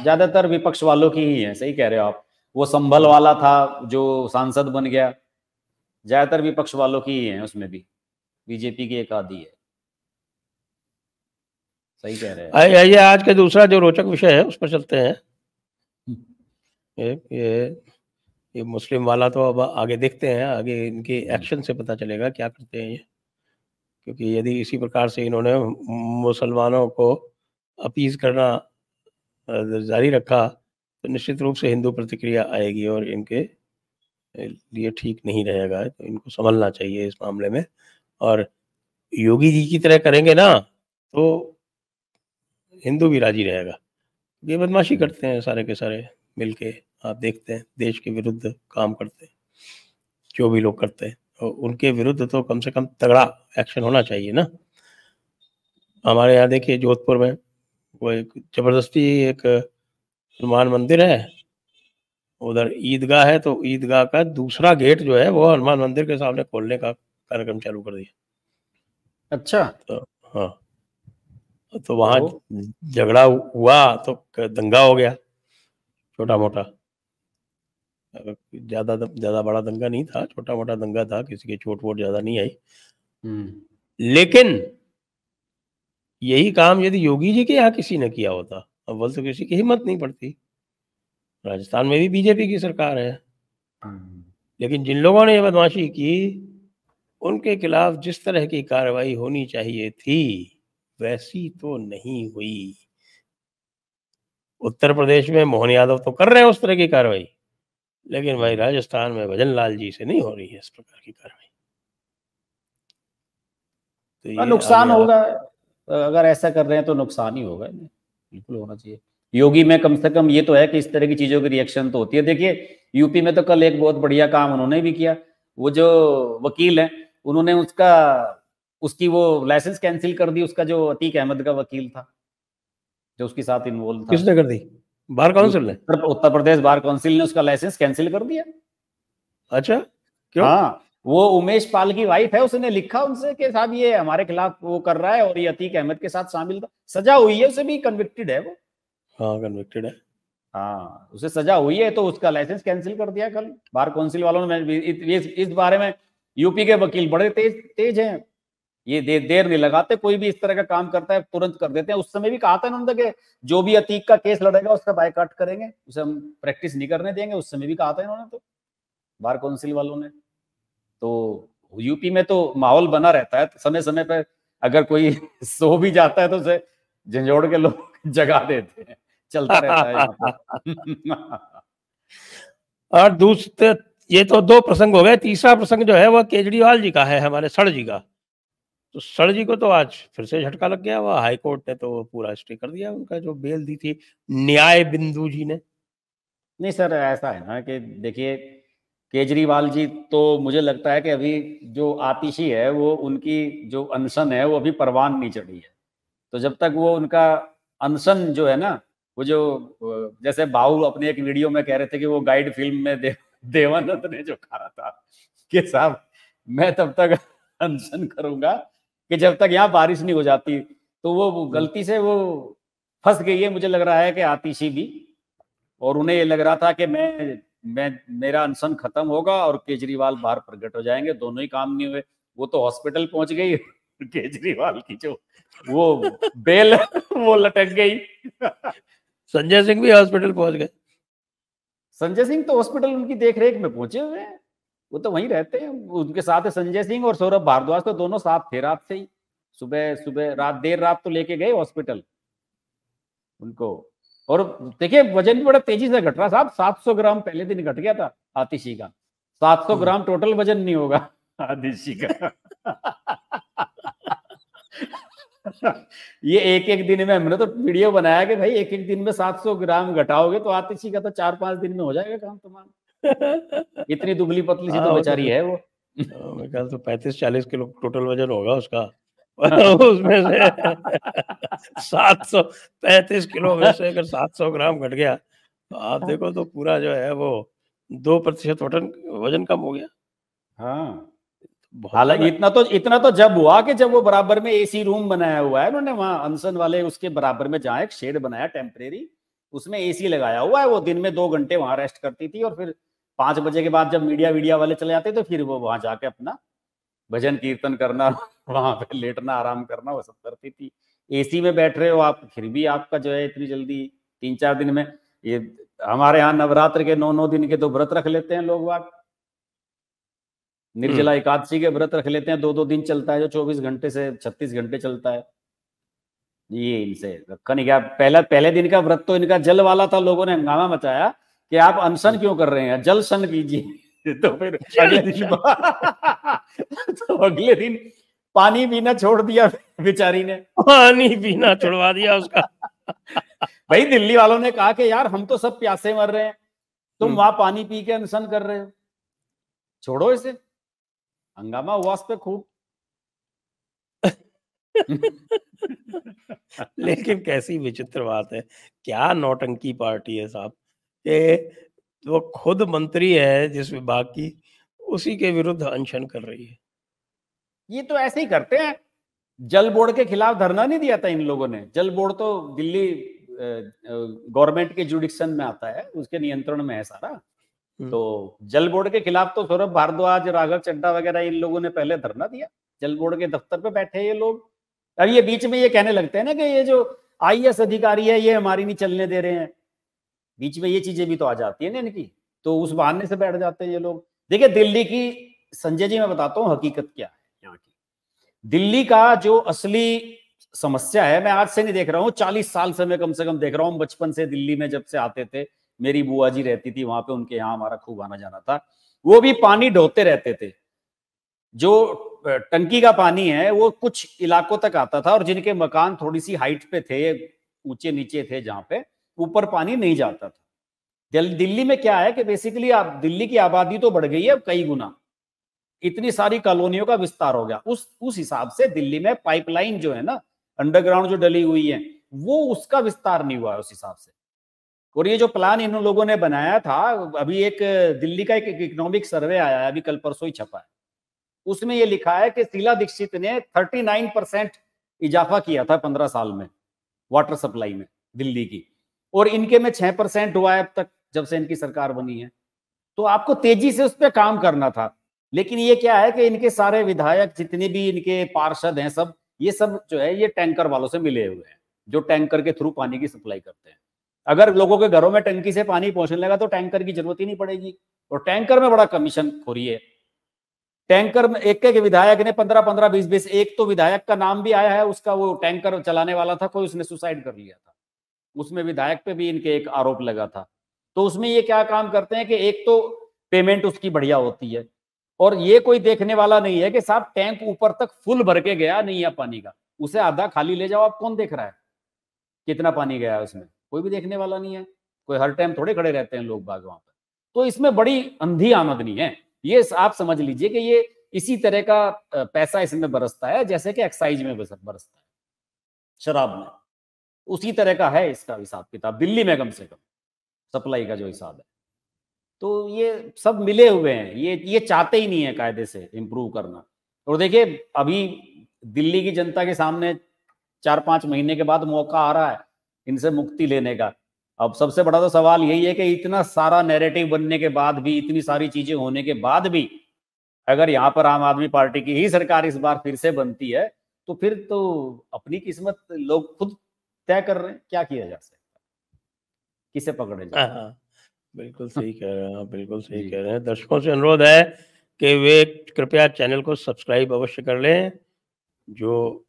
ज्यादातर विपक्ष वालों की ही है सही कह रहे हो आप वो संभल वाला था जो सांसद बन गया ज्यादातर विपक्ष वालों की ही है उसमें भी बीजेपी की एक आदि है सही कह रहे हैं आइए आज का दूसरा जो रोचक विषय है उस पर चलते हैं हम्म। ये, ये ये मुस्लिम वाला तो अब आगे देखते हैं आगे इनके एक्शन हम्म। से पता चलेगा क्या करते हैं ये क्योंकि यदि इसी प्रकार से इन्होंने मुसलमानों को अपीज करना जारी रखा तो निश्चित रूप से हिंदू प्रतिक्रिया आएगी और इनके लिए ठीक नहीं रहेगा तो इनको संभलना चाहिए इस मामले में और योगी जी की तरह करेंगे ना तो हिंदू भी राजी रहेगा ये बदमाशी करते हैं सारे के सारे मिलके आप देखते हैं देश के विरुद्ध काम करते हैं जो भी लोग करते हैं तो उनके विरुद्ध तो कम से कम तगड़ा एक्शन होना चाहिए ना हमारे यहाँ देखिए जोधपुर में वो एक जबरदस्ती एक हनुमान मंदिर है उधर ईदगाह है तो ईदगाह का दूसरा गेट जो है वो हनुमान मंदिर के सामने खोलने का कार्यक्रम चालू कर दिया अच्छा तो हाँ तो वहां तो? झगड़ा हुआ तो दंगा हो गया छोटा मोटा ज़्यादा ज़्यादा बड़ा दंगा नहीं था छोटा मोटा दंगा था किसी के चोट वोट ज़्यादा नहीं आई हम्म। लेकिन यही काम यदि योगी जी के यहाँ किसी ने किया होता अव्वल तो किसी की हिम्मत नहीं पड़ती राजस्थान में भी बीजेपी की सरकार है हाँ। लेकिन जिन लोगों ने यह बदमाशी की उनके खिलाफ जिस तरह की कार्रवाई होनी चाहिए थी वैसी तो नहीं हुई उत्तर प्रदेश में मोहन यादव तो कर रहे हैं उस तरह की कार्रवाई लेकिन भाई हम्म। राजस्थान में भजन लाल जी से नहीं हो रही है इस प्रकार की कार्रवाई तो हाँ, नुकसान होगा अगर ऐसा कर रहे हैं तो नुकसान ही होगा बिल्कुल होना चाहिए योगी में कम से कम ये तो है कि इस तरह की चीजों की रिएक्शन तो होती है देखिए यूपी में तो कल एक बहुत बढ़िया काम उन्होंने भी किया वो जो वकील है उन्होंने उसका उसकी वो लाइसेंस कैंसिल कर दी उसका जो अतीक अहमद का वकील था जो उसके साथ इन्वॉल्व था किसने कर दी बार काउंसिल ने उत्तर प्रदेश बार काउंसिल ने उसका लाइसेंस कैंसिल कर दिया अच्छा क्यों हाँ वो उमेश पाल की वाइफ है उसने लिखा उनसे कि साहब ये हमारे खिलाफ वो कर रहा है और ये अतीक अहमद के साथ शामिल था सजा हुई है उसे भी कन्विक्टेड है वो हाँ कन्विक्टेड है हाँ उसे सजा हुई है तो उसका लाइसेंस कैंसिल कर दिया कल बार काउंसिल वालों ने इस, बारे में यूपी के वकील बड़े तेज तेज हैं ये दे, देर नहीं लगाते कोई भी इस तरह का काम करता है तुरंत कर देते हैं उस समय भी कहा था उन्होंने कि जो भी अतीक का केस लड़ेगा उसका बायकाट करेंगे उसे हम प्रैक्टिस नहीं करने देंगे उस समय भी कहा था इन्होंने तो बार काउंसिल वालों ने तो यूपी में तो माहौल बना रहता है समय समय पर अगर कोई सो भी जाता है तो उसे झंझोड़ के लोग जगा देते हैं चलता रहता है और दूसरे ये तो दो प्रसंग हो गए तीसरा प्रसंग जो है वह केजरीवाल जी का है हमारे सड़ जी का तो सर जी को तो आज फिर से झटका लग गया वह हाईकोर्ट ने तो पूरा स्टे कर दिया उनका जो बेल दी थी न्याय बिंदु जी ने नहीं सर ऐसा है ना कि देखिए केजरीवाल जी तो मुझे लगता है कि अभी जो आतिशी है वो उनकी जो अनशन है वो अभी परवान नहीं चढ़ी है तो जब तक वो उनका अनशन जो है ना वो जो जैसे बाहू अपने एक वीडियो में कह रहे थे कि वो गाइड फिल्म में दे, देवानंद ने जो कहा था कि साहब मैं तब तक अनशन करूंगा कि जब तक यहाँ बारिश नहीं हो जाती तो वो गलती से वो फंस गई है मुझे लग रहा है कि आतिशी भी और उन्हें ये लग रहा था कि मैं मैं मेरा अनशन खत्म होगा और केजरीवाल बाहर प्रकट हो जाएंगे दोनों ही काम नहीं हुए वो तो हॉस्पिटल पहुंच गई केजरीवाल की जो वो बेल वो लटक गई संजय सिंह भी हॉस्पिटल पहुंच गए संजय सिंह तो हॉस्पिटल उनकी देखरेख में पहुंचे हुए हैं वो तो वहीं रहते हैं उनके साथ है संजय सिंह और सौरभ भारद्वाज तो दोनों साथ थे रात से ही सुबह सुबह रात देर रात तो लेके गए हॉस्पिटल उनको और देखिए वजन भी बड़ा तेजी से घट रहा साहब 700 ग्राम पहले दिन घट गया था आतिशी का 700 हम्म। ग्राम टोटल वजन नहीं होगा आतिशी का ये एक एक दिन में हमने तो वीडियो बनाया कि भाई एक एक दिन में 700 ग्राम घटाओगे तो आतिशी का तो चार पांच दिन में हो जाएगा काम तमाम इतनी दुबली पतली सी तो हाँ, बेचारी है वो हाँ, मेरे ख्याल तो पैंतीस चालीस किलो टोटल वजन होगा उसका हाँ। उसमें से सात सौ पैंतीस किलो में से अगर सात सौ ग्राम घट गया तो आप देखो तो पूरा जो है वो दो प्रतिशत वजन वजन कम हो गया हाँ हालांकि इतना तो इतना तो जब हुआ कि जब वो बराबर में एसी रूम बनाया हुआ है उन्होंने वहां अनसन वाले उसके बराबर में जहाँ एक शेड बनाया टेम्परेरी उसमें एसी लगाया हुआ है वो दिन में दो घंटे वहां रेस्ट करती थी और फिर पांच बजे के बाद जब मीडिया वीडिया वाले चले जाते तो फिर वो वहां जाके अपना भजन कीर्तन करना वहां पे लेटना आराम करना वो सब करती थी एसी में बैठ रहे हो आप फिर भी आपका जो है इतनी जल्दी तीन चार दिन में ये हमारे यहाँ नवरात्र के नौ नौ दिन के तो व्रत रख लेते हैं लोग वाक निर्जला हम्म। एकादशी के व्रत रख लेते हैं दो दो दिन चलता है जो चौबीस घंटे से छत्तीस घंटे चलता है ये इनसे रखा नहीं गया पहला पहले दिन का व्रत तो इनका जल वाला था लोगों ने हंगामा मचाया कि आप अनशन क्यों कर रहे हैं जल सन कीजिए तो फिर अगले दिन तो अगले दिन पानी पीना छोड़ दिया बेचारी ने पानी पीना छोड़वा दिया उसका भाई दिल्ली वालों ने कहा कि यार हम तो सब प्यासे मर रहे हैं तुम हम्म। वहां पानी पी के अनशन कर रहे हो छोड़ो इसे हंगामा हुआ उस पर खूब लेकिन कैसी विचित्र बात है क्या नौटंकी पार्टी है साहब कि वो खुद मंत्री है जिस विभाग की उसी के विरुद्ध अनशन कर रही है ये तो ऐसे ही करते हैं जल बोर्ड के खिलाफ धरना नहीं दिया था इन लोगों ने जल बोर्ड तो दिल्ली गवर्नमेंट के जुडिक्शन में आता है उसके नियंत्रण में है सारा हम्म। तो जल बोर्ड के खिलाफ तो सौरभ भारद्वाज राघव चड्डा वगैरह इन लोगों ने पहले धरना दिया जल बोर्ड के दफ्तर पे बैठे ये लोग अब ये बीच में ये कहने लगते हैं ना कि ये जो आई अधिकारी है ये हमारी नहीं चलने दे रहे हैं बीच में ये चीजें भी तो आ जाती है ना इनकी तो उस बहाने से बैठ जाते हैं ये लोग देखिए दिल्ली की संजय जी मैं बताता हूँ हकीकत क्या है यहाँ की दिल्ली का जो असली समस्या है मैं आज से नहीं देख रहा हूँ चालीस साल से मैं कम से कम देख रहा हूँ बचपन से दिल्ली में जब से आते थे मेरी बुआ जी रहती थी वहां पे उनके यहाँ हमारा खूब आना जाना था वो भी पानी ढोते रहते थे जो टंकी का पानी है वो कुछ इलाकों तक आता था और जिनके मकान थोड़ी सी हाइट पे थे ऊंचे नीचे थे जहाँ पे ऊपर पानी नहीं जाता था दिल्ली में क्या है कि बेसिकली आप दिल्ली की आबादी तो बढ़ गई है कई गुना इतनी सारी कॉलोनियों का विस्तार हो गया उस उस हिसाब से दिल्ली में पाइपलाइन जो है ना अंडरग्राउंड जो डली हुई है वो उसका विस्तार नहीं हुआ है उस हिसाब से और ये जो प्लान इन लोगों ने बनाया था अभी एक दिल्ली का एक इकोनॉमिक सर्वे आया है अभी कल परसों ही छपा है उसमें ये लिखा है कि शीला दीक्षित ने 39 परसेंट इजाफा किया था पंद्रह साल में वाटर सप्लाई में दिल्ली की और इनके में छह परसेंट हुआ है अब तक जब से इनकी सरकार बनी है तो आपको तेजी से उस पर काम करना था लेकिन ये क्या है कि इनके सारे विधायक जितने भी इनके पार्षद हैं सब ये सब जो है ये टैंकर वालों से मिले हुए हैं जो टैंकर के थ्रू पानी की सप्लाई करते हैं अगर लोगों के घरों में टंकी से पानी पहुंचने लगा तो टैंकर की जरूरत ही नहीं पड़ेगी और टैंकर में बड़ा कमीशन खोरी है टैंकर में एक एक विधायक ने पंद्रह पंद्रह बीस बीस एक तो विधायक का नाम भी आया है उसका वो टैंकर चलाने वाला था कोई उसने सुसाइड कर लिया था उसमें विधायक पे भी इनके एक आरोप लगा था तो उसमें ये क्या काम करते हैं कि एक तो पेमेंट उसकी बढ़िया होती है और ये कोई देखने वाला नहीं है कि साहब टैंक ऊपर तक फुल भर के गया नहीं है पानी का उसे आधा खाली ले जाओ आप कौन देख रहा है कितना पानी गया है उसमें कोई भी देखने वाला नहीं है कोई हर टाइम थोड़े खड़े रहते हैं लोग बाग वहां पर तो इसमें बड़ी अंधी आमदनी है ये आप समझ लीजिए कि ये इसी तरह का पैसा इसमें बरसता है जैसे कि एक्साइज में बरसता है शराब में उसी तरह का है इसका हिसाब किताब दिल्ली में कम से कम सप्लाई का जो हिसाब है तो ये सब मिले हुए हैं ये ये चाहते ही नहीं है कायदे से इम्प्रूव करना और देखिए अभी दिल्ली की जनता के सामने चार पांच महीने के बाद मौका आ रहा है इनसे मुक्ति लेने का अब सबसे बड़ा तो सवाल यही है कि इतना सारा नैरेटिव बनने के बाद भी इतनी सारी चीजें होने के बाद भी अगर यहाँ पर आम आदमी पार्टी की ही सरकार इस बार फिर से बनती है तो फिर तो अपनी किस्मत लोग खुद तय कर रहे हैं क्या किया जा सकता है किसे पकड़े जा हाँ, हाँ। बिल्कुल सही कह रहे हैं बिल्कुल सही कह रहे हैं दर्शकों से अनुरोध है कि वे कृपया चैनल को सब्सक्राइब अवश्य कर लें जो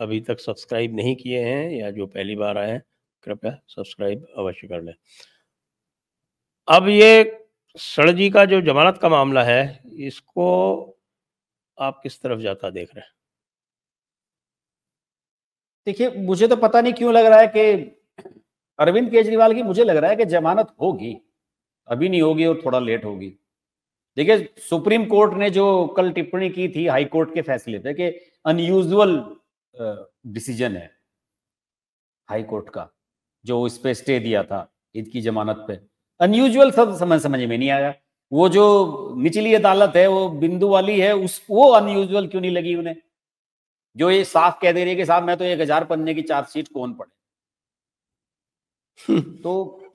अभी तक सब्सक्राइब नहीं किए हैं या जो पहली बार आए हैं कृपया सब्सक्राइब अवश्य कर लें अब ये सड़जी का जो जमानत का मामला है इसको आप किस तरफ जाता देख रहे हैं देखिए मुझे तो पता नहीं क्यों लग रहा है कि अरविंद केजरीवाल की मुझे लग रहा है कि जमानत होगी अभी नहीं होगी और थोड़ा लेट होगी देखिए सुप्रीम कोर्ट ने जो कल टिप्पणी की थी हाई कोर्ट के फैसले पे कि अनयूजुअल डिसीजन है हाई कोर्ट का जो इस पे स्टे दिया था ईद की जमानत पे अनयूजुअल सब समझ समझ में नहीं आया वो जो निचली अदालत है वो बिंदु वाली है उस वो अनयूजुअल क्यों नहीं लगी उन्हें जो ये साफ कह दे रही है कि साहब मैं तो एक हजार पन्ने की चार्जशीट कौन पड़े तो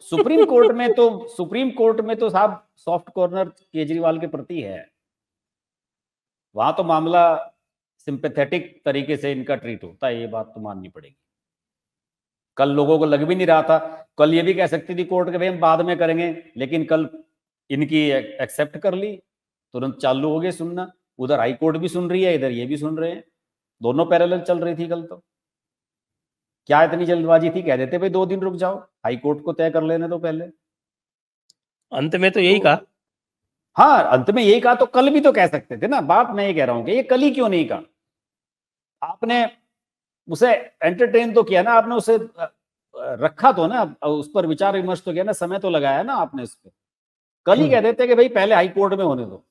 सुप्रीम कोर्ट में तो सुप्रीम कोर्ट में तो साहब सॉफ्ट कॉर्नर केजरीवाल के प्रति है वहां तो मामला सिंपैथेटिक तरीके से इनका ट्रीट होता है ये बात तो माननी पड़ेगी कल लोगों को लग भी नहीं रहा था कल ये भी कह सकती थी कोर्ट के भाई हम बाद में करेंगे लेकिन कल इनकी एक्सेप्ट कर ली तुरंत चालू हो गए सुनना उधर हाई कोर्ट भी सुन रही है इधर ये भी सुन रहे हैं दोनों पैरेलल चल रही थी कल तो क्या इतनी जल्दबाजी थी कह देते भाई दो दिन रुक जाओ हाई कोर्ट को तय कर लेने दो पहले अंत में तो यही तो कहा हाँ अंत में यही कहा तो कल भी तो कह सकते थे ना बात मैं ये कह रहा हूं कि ये कल ही क्यों नहीं कहा आपने उसे एंटरटेन तो किया ना आपने उसे रखा तो ना उस पर विचार विमर्श तो किया ना समय तो लगाया ना आपने उस पर कल ही हम्म। कह देते कि भाई पहले हाई कोर्ट में होने दो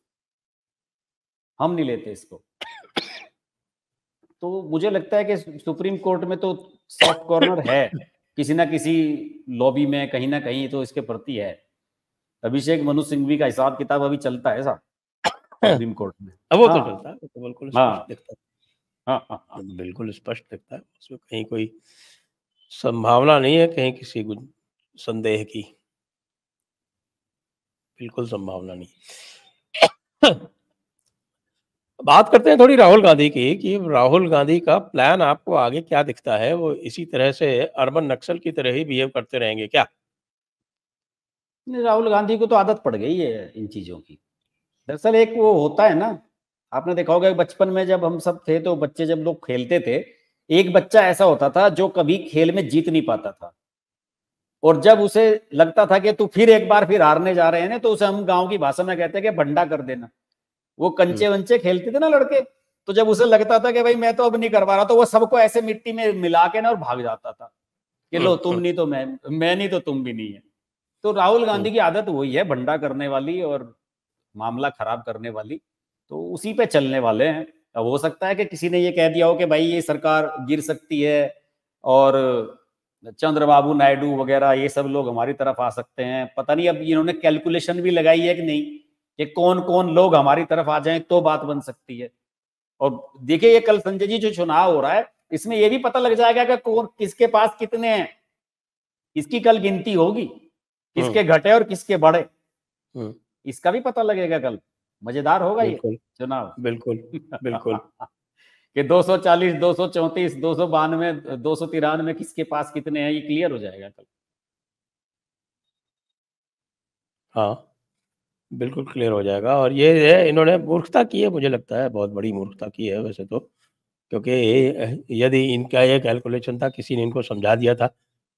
हम नहीं लेते इसको तो मुझे लगता है कि सुप्रीम कोर्ट में तो सॉफ्ट कॉर्नर है किसी ना किसी लॉबी में कहीं ना कहीं तो इसके प्रति है अभिषेक मनु सिंह भी का हिसाब किताब अभी चलता है सुप्रीम कोर्ट में अब वो तो हाँ, तो चलता है तो बिल्कुल हाँ, हाँ, हाँ, हाँ, तो बिल्कुल स्पष्ट दिखता है उसमें कहीं कोई संभावना नहीं है कहीं किसी को संदेह की बिल्कुल संभावना नहीं बात करते हैं थोड़ी राहुल गांधी की कि राहुल गांधी का प्लान आपको आगे क्या दिखता है वो इसी तरह से अर्बन नक्सल की तरह ही बिहेव करते रहेंगे क्या राहुल गांधी को तो आदत पड़ गई है इन चीजों की दरअसल एक वो होता है ना आपने देखा होगा बचपन में जब हम सब थे तो बच्चे जब लोग खेलते थे एक बच्चा ऐसा होता था जो कभी खेल में जीत नहीं पाता था और जब उसे लगता था कि तू फिर एक बार फिर हारने जा रहे हैं ना तो उसे हम गांव की भाषा में कहते हैं कि भंडा कर देना वो कंचे हम्म। वंचे खेलते थे ना लड़के तो जब उसे लगता था कि भाई मैं तो अब नहीं कर पा रहा तो वो सबको ऐसे मिट्टी में मिला के ना और भाग जाता था कि लो तुम हम्म। नहीं तो मैं मैं नहीं तो तुम भी नहीं है तो राहुल गांधी हम्म। की आदत वही है भंडा करने वाली और मामला खराब करने वाली तो उसी पे चलने वाले हैं अब हो सकता है कि किसी ने ये कह दिया हो कि भाई ये सरकार गिर सकती है और चंद्रबाबू नायडू वगैरह ये सब लोग हमारी तरफ आ सकते हैं पता नहीं अब इन्होंने कैलकुलेशन भी लगाई है कि नहीं कि कौन कौन लोग हमारी तरफ आ जाएं तो बात बन सकती है और देखिए ये कल संजय जी जो चुनाव हो रहा है इसमें यह भी पता लग जाएगा कि कौन किसके पास कितने हैं इसकी कल गिनती होगी किसके हम्म। घटे और किसके बढ़े हम्म। इसका भी पता लगेगा कल मजेदार होगा ये चुनाव बिल्कुल बिल्कुल कि 240, 234, दो सौ बानवे दो सौ तिरानवे किसके पास कितने हैं ये क्लियर हो जाएगा कल हाँ बिल्कुल क्लियर हो जाएगा और ये है इन्होंने मूर्खता की है मुझे लगता है बहुत बड़ी मूर्खता की है वैसे तो क्योंकि यदि इनका ये कैलकुलेशन था किसी ने इनको समझा दिया था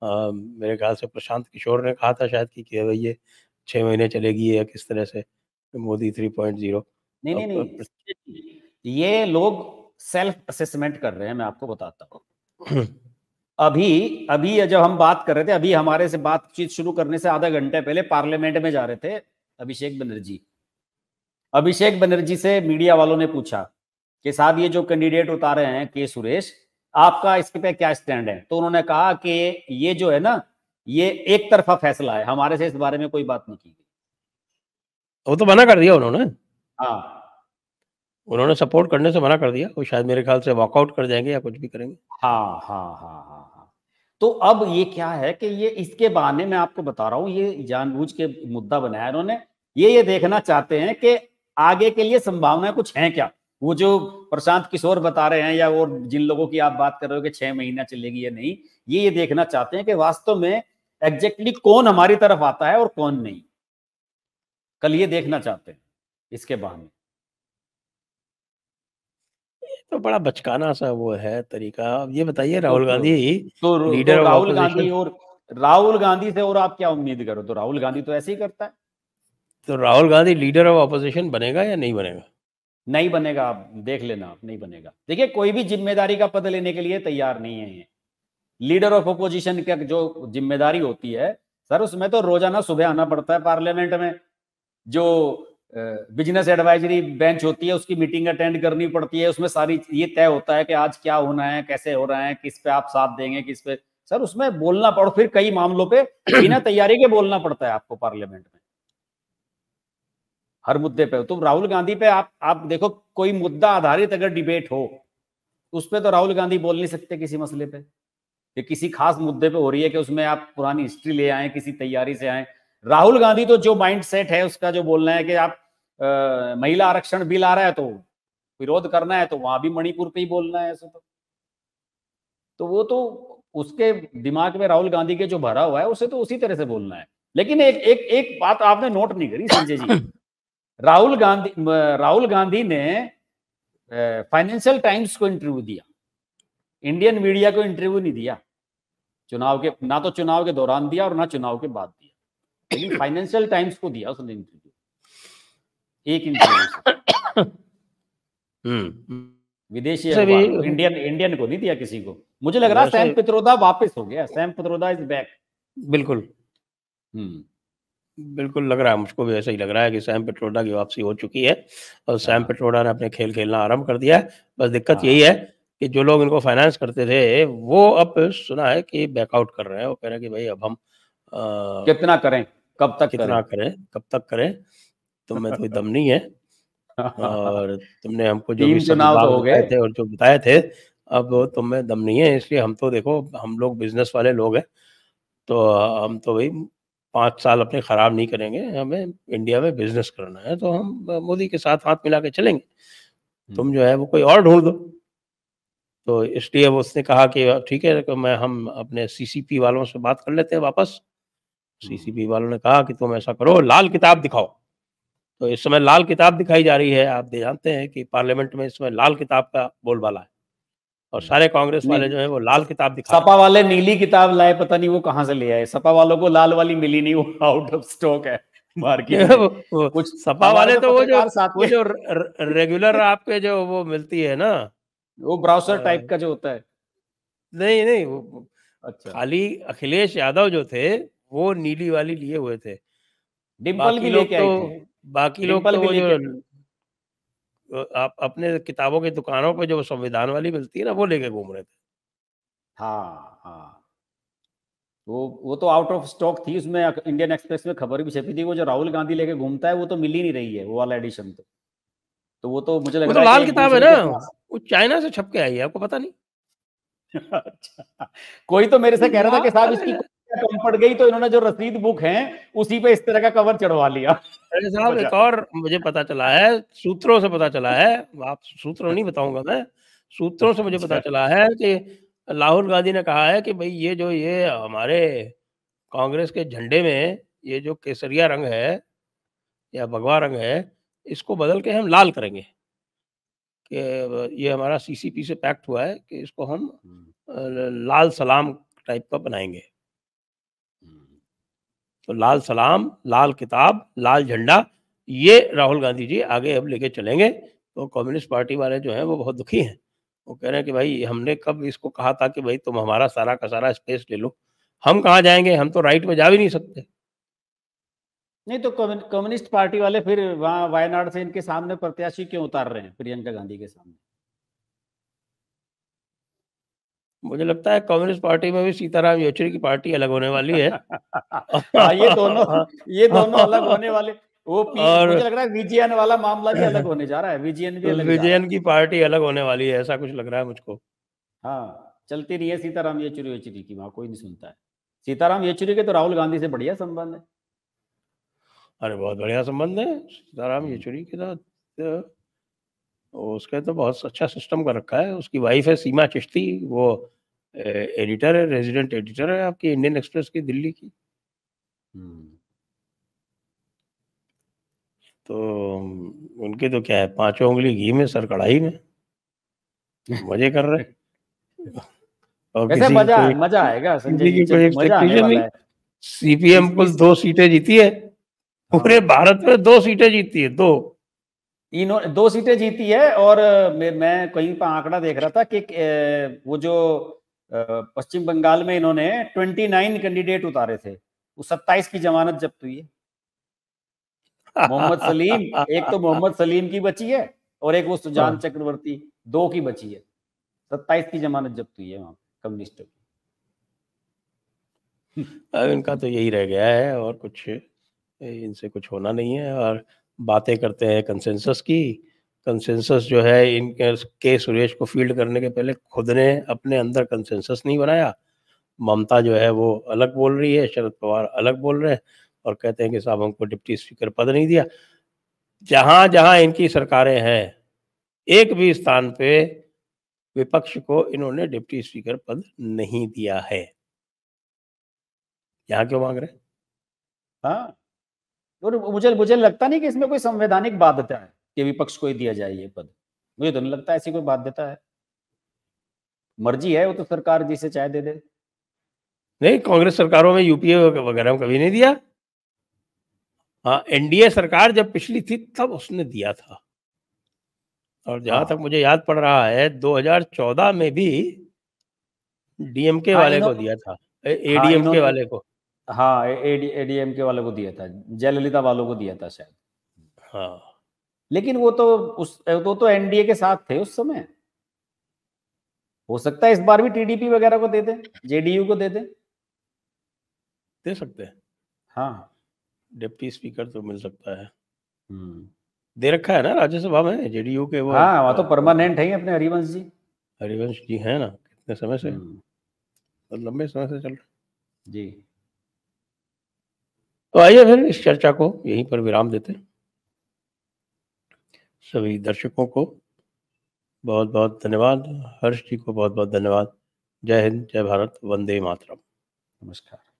आ, मेरे ख्याल से प्रशांत किशोर ने कहा था शायद कि, भाई ये छः महीने चलेगी या किस तरह से मोदी थ्री पॉइंट जीरो नहीं नहीं नहीं ये लोग सेल्फ असेसमेंट कर रहे हैं मैं आपको बताता हूँ अभी अभी जब हम बात कर रहे थे अभी हमारे से बातचीत शुरू करने से आधा घंटे पहले पार्लियामेंट में जा रहे थे अभिषेक बनर्जी अभिषेक बनर्जी से मीडिया वालों ने पूछा कि साहब ये जो कैंडिडेट उतारे हैं के सुरेश आपका इसके पे क्या स्टैंड है तो उन्होंने कहा कि ये जो है ना ये एक तरफा फैसला है हमारे से इस बारे में कोई बात नहीं की गई वो तो मना कर दिया उन्होंने हाँ उन्होंने सपोर्ट करने से मना कर दिया वो शायद मेरे ख्याल से वॉकआउट कर जाएंगे या कुछ भी करेंगे हाँ हाँ हाँ हाँ, हाँ। तो अब ये क्या है कि ये इसके बहाने मैं आपको बता रहा हूं ये जानबूझ के मुद्दा बनाया इन्होंने ये ये देखना चाहते हैं कि आगे के लिए संभावनाएं कुछ हैं क्या वो जो प्रशांत किशोर बता रहे हैं या और जिन लोगों की आप बात कर रहे हो कि छह महीना चलेगी या नहीं ये ये देखना चाहते हैं कि वास्तव में एग्जैक्टली कौन हमारी तरफ आता है और कौन नहीं कल ये देखना चाहते हैं इसके बहाने तो बड़ा बचकाना सा वो है तरीका ये बताइए तो राहुल तो गांधी तो, तो लीडर राहुल गांधी और राहुल गांधी से और आप क्या उम्मीद करो तो राहुल गांधी तो ऐसे ही करता है तो Rahul Gandhi leader of opposition बनेगा या नहीं बनेगा नहीं बनेगा आप देख लेना आप नहीं बनेगा देखिए कोई भी जिम्मेदारी का पद लेने के लिए तैयार नहीं है ये लीडर ऑफ अपोजिशन का जो जिम्मेदारी होती है सर उसमें तो रोजाना सुबह आना पड़ता है पार्लियामेंट में जो बिजनेस एडवाइजरी बेंच होती है उसकी मीटिंग अटेंड करनी पड़ती है उसमें सारी ये तय होता है कि आज क्या होना है कैसे हो रहा है किस पे आप साथ देंगे किस पे सर उसमें बोलना पड़ो फिर कई मामलों पे बिना तैयारी के बोलना पड़ता है आपको पार्लियामेंट में हर मुद्दे पे तो राहुल गांधी पे आप आप देखो कोई मुद्दा आधारित अगर डिबेट हो उस पर तो राहुल गांधी बोल नहीं सकते किसी मसले पे कि किसी खास मुद्दे पे हो रही है कि उसमें आप पुरानी हिस्ट्री ले आए किसी तैयारी से आए राहुल गांधी तो जो माइंड सेट है उसका जो बोलना है कि आप महिला आरक्षण बिल आ रहा है तो विरोध करना है तो वहां भी मणिपुर पे ही बोलना है ऐसे तो तो वो तो उसके दिमाग में राहुल गांधी के जो भरा हुआ है उसे तो उसी तरह से बोलना है लेकिन एक एक एक बात आपने नोट नहीं करी संजय जी राहुल गांधी राहुल गांधी ने फाइनेंशियल टाइम्स को इंटरव्यू दिया इंडियन मीडिया को इंटरव्यू नहीं दिया चुनाव के ना तो चुनाव के दौरान दिया और ना चुनाव के बाद दिया लेकिन फाइनेंशियल टाइम्स को दिया उसने इंटरव्यू एक इंश्योरेंस हम्म। विदेशी इंडियन इंडियन को नहीं दिया किसी को मुझे लग रहा सैम पित्रोदा वापस हो गया सैम पित्रोदा इज बैक बिल्कुल हम्म। बिल्कुल लग रहा है मुझको भी ऐसा ही लग रहा है कि सैम पेट्रोडा की वापसी हो चुकी है और सैम हाँ। पेट्रोडा ने अपने खेल खेलना आरंभ कर दिया है बस दिक्कत हाँ। यही है कि जो लोग इनको फाइनेंस करते थे वो अब सुना है कि बैकआउट कर रहे हैं वो कह रहे हैं कि भाई अब हम आ, कितना करें कब तक कितना करें, करें कब तक करें तुम तो में कोई दम नहीं है और तुमने हमको जो भी चुनाव तो हो गए थे और जो बताए थे अब तुम तो में दम नहीं है इसलिए हम तो देखो हम लोग बिजनेस वाले लोग हैं तो हम तो भाई पांच साल अपने ख़राब नहीं करेंगे हमें इंडिया में बिजनेस करना है तो हम मोदी के साथ हाथ मिला के चलेंगे हम्म। तुम जो है वो कोई और ढूंढ दो तो इसलिए वो उसने कहा कि ठीक है कि मैं हम अपने सीसीपी वालों से बात कर लेते हैं वापस सीसीपी हम्म। वालों ने कहा कि तुम ऐसा करो लाल किताब दिखाओ तो इस समय लाल किताब दिखाई जा रही है आप जानते हैं कि पार्लियामेंट में इस समय लाल किताब का बोलबाला है और हम्म। सारे कांग्रेस वाले जो है वो लाल किताब दिखा सपा वाले नीली किताब लाए पता नहीं वो कहाँ से ले आए सपा वालों को लाल वाली मिली नहीं वो आउट ऑफ स्टॉक है मार्केट कुछ सपा वाले तो, तो वो जो साथ वो जो रेगुलर आपके जो वो मिलती है ना वो ब्राउसर टाइप का जो होता है नहीं नहीं वो अच्छा खाली अखिलेश यादव जो थे वो नीली वाली लिए हुए थे डिम्पल भी लेके आए तो थे बाकी लोग तो जो आप अपने किताबों की दुकानों पे जो संविधान वाली मिलती है ना वो लेके घूम रहे थे हाँ हाँ वो वो तो आउट ऑफ स्टॉक थी उसमें इंडियन एक्सप्रेस में खबर भी छपी थी वो जो राहुल गांधी लेके घूमता है वो तो मिल ही नहीं रही है वो वाला एडिशन तो तो वो तो मुझे लग रहा तो है लाल किताब है ना वो चाइना से छप के आई है आपको पता नहीं अच्छा कोई तो मेरे से कह रहा था कि साहब इसकी कम पड़ गई तो इन्होंने जो रसीद बुक है उसी पे इस तरह का कवर चढ़वा लिया अरे साहब एक अच्छा। और मुझे पता चला है सूत्रों से पता चला है आप सूत्रों नहीं अच्छा। बताऊंगा मैं सूत्रों से मुझे पता अच्छा। चला है कि राहुल गांधी ने कहा है कि भाई ये जो ये हमारे कांग्रेस के झंडे में ये जो केसरिया रंग है या भगवा रंग है इसको बदल के हम लाल करेंगे कि ये हमारा सीसीपी से पैक्ट हुआ है कि इसको हम हम्म। लाल सलाम टाइप का बनाएंगे तो लाल सलाम लाल किताब लाल झंडा ये राहुल गांधी जी आगे अब लेके चलेंगे तो कम्युनिस्ट पार्टी वाले जो हैं वो बहुत दुखी हैं वो कह रहे हैं कि भाई हमने कब इसको कहा था कि भाई तुम हमारा सारा का सारा स्पेस ले लो हम कहाँ जाएंगे हम तो राइट में जा भी नहीं सकते नहीं तो कम्युनिस्ट पार्टी वाले फिर वहाँ वायनाड से इनके सामने प्रत्याशी क्यों उतार रहे हैं प्रियंका गांधी के सामने मुझे लगता है कांग्रेस पार्टी में भी सीताराम येचुरी की पार्टी अलग होने वाली है आ, हाँ, ये दोनों ये दोनों अलग होने वाले वो और, मुझे लग रहा है विजयन वाला मामला भी अलग होने जा रहा है विजयन भी अलग विजयन की पार्टी अलग होने वाली है ऐसा कुछ लग रहा है मुझको हाँ चलती रही है सीताराम येचुरी येचुरी की वहां कोई नहीं सुनता है सीताराम येचुरी के तो राहुल गांधी से बढ़िया संबंध है अरे बहुत बढ़िया संबंध है सीताराम येचुरी के साथ उसके तो बहुत अच्छा सिस्टम कर रखा है उसकी वाइफ है सीमा चिश्ती वो एडिटर है रेजिडेंट एडिटर है आपकी इंडियन एक्सप्रेस की दिल्ली की हम्म। तो उनके तो क्या है पांचों उंगली घी में सर कढ़ाई में मजे कर रहे और किसी मजा मजा आएगा संजय सीपीएम कुल दो सीटें जीती है पूरे हाँ। भारत में दो सीटें जीती है दो तीनों दो सीटें जीती है और मैं कहीं पर आंकड़ा देख रहा था कि वो जो पश्चिम बंगाल में इन्होंने 29 कैंडिडेट उतारे थे वो 27 की जमानत जब्त हुई है मोहम्मद सलीम एक तो मोहम्मद सलीम की बची है और एक वो सुजान हाँ। चक्रवर्ती दो की बची है सत्ताईस की जमानत जब्त हुई है वहां कम्युनिस्ट की अब इनका तो यही रह गया है और कुछ इनसे कुछ होना नहीं है और बातें करते हैं कंसेंसस की कंसेंसस जो है इन के सुरेश को फील्ड करने के पहले खुद ने अपने अंदर कंसेंसस नहीं बनाया ममता जो है वो अलग बोल रही है शरद पवार अलग बोल रहे हैं और कहते हैं कि साहब हमको डिप्टी स्पीकर पद नहीं दिया जहां जहां इनकी सरकारें हैं एक भी स्थान पे विपक्ष को इन्होंने डिप्टी स्पीकर पद नहीं दिया है यहाँ क्यों मांग रहे हैं हाँ और मुझे मुझे लगता नहीं कि इसमें कोई संवैधानिक बाध्यता है कि विपक्ष को ही दिया जाए ये पद मुझे तो नहीं लगता ऐसी कोई बाध्यता है मर्जी है वो तो सरकार जिसे चाहे दे दे नहीं कांग्रेस सरकारों में यूपीए वगैरह में कभी नहीं दिया हाँ एनडीए सरकार जब पिछली थी तब उसने दिया था और जहां हाँ। तक मुझे याद पड़ रहा है 2014 में भी डीएमके हाँ, वाले को दिया था हाँ, एडीएमके हाँ, वाले को हाँ एडीएम के वालों को दिया था जयललिता वालों को दिया था शायद हाँ लेकिन वो तो उस वो तो तो एनडीए के साथ थे उस समय हो सकता है इस बार भी टीडीपी वगैरह को दे दे जेडीयू को दे दे दे सकते हैं हाँ डिप्टी स्पीकर तो मिल सकता है हम्म। दे रखा है ना राज्यसभा में जेडीयू के वो हाँ वहाँ तो परमानेंट हाँ। है अपने हरिवंश जी हरिवंश जी है ना कितने समय से हम्म। लंबे समय से चल रहे जी तो आइए फिर इस चर्चा को यहीं पर विराम देते हैं सभी दर्शकों को बहुत बहुत धन्यवाद हर्ष जी को बहुत बहुत धन्यवाद जय हिंद जय भारत वंदे मातरम नमस्कार